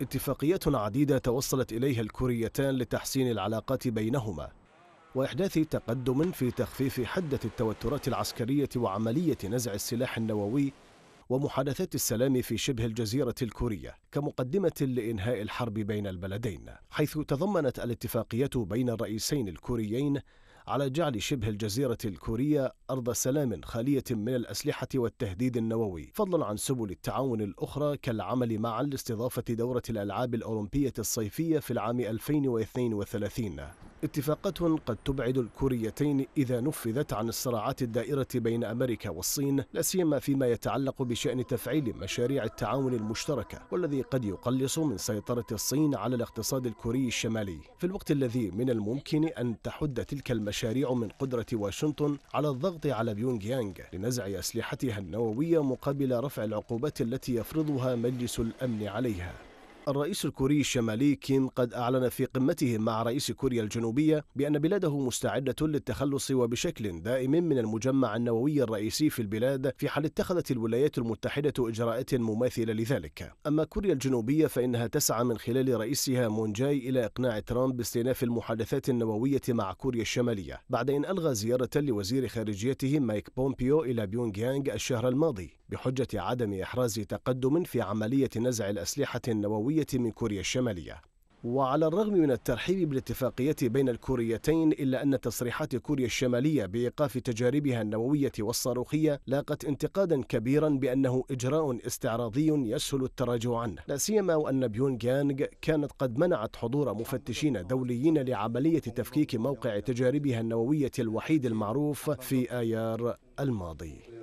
اتفاقيات عديدة توصلت إليها الكوريتان لتحسين العلاقات بينهما وإحداث تقدم في تخفيف حدة التوترات العسكرية وعملية نزع السلاح النووي ومحادثات السلام في شبه الجزيرة الكورية كمقدمة لإنهاء الحرب بين البلدين حيث تضمنت الاتفاقية بين الرئيسين الكوريين على جعل شبه الجزيرة الكورية أرض سلام خالية من الأسلحة والتهديد النووي فضلا عن سبل التعاون الأخرى كالعمل معا لاستضافة دورة الألعاب الأولمبية الصيفية في العام 2032 اتفاقات قد تبعد الكوريتين إذا نفذت عن الصراعات الدائرة بين أمريكا والصين لا سيما فيما يتعلق بشأن تفعيل مشاريع التعاون المشتركة والذي قد يقلص من سيطرة الصين على الاقتصاد الكوري الشمالي في الوقت الذي من الممكن أن تحد تلك المشاريع من قدرة واشنطن على الضغط على بيونغ يانغ لنزع أسلحتها النووية مقابل رفع العقوبات التي يفرضها مجلس الأمن عليها الرئيس الكوري الشمالي كيم قد أعلن في قمته مع رئيس كوريا الجنوبية بأن بلاده مستعدة للتخلص وبشكل دائم من المجمع النووي الرئيسي في البلاد في حال اتخذت الولايات المتحدة إجراءات مماثلة لذلك أما كوريا الجنوبية فإنها تسعى من خلال رئيسها مون جاي إلى إقناع ترامب باستئناف المحادثات النووية مع كوريا الشمالية بعد أن ألغى زيارة لوزير خارجيته مايك بومبيو إلى بيونغ يانغ الشهر الماضي بحجة عدم إحراز تقدم في عملية نزع الأسلحة النووية الجنوبية من كوريا الشمالية وعلى الرغم من الترحيب بالاتفاقية بين الكوريتين إلا أن تصريحات كوريا الشمالية بإيقاف تجاربها النووية والصاروخية لاقت انتقادا كبيرا بأنه إجراء استعراضي يسهل التراجع عنه لا سيما وأن بيونغيانغ كانت قد منعت حضور مفتشين دوليين لعملية تفكيك موقع تجاربها النووية الوحيد المعروف في آيار الماضي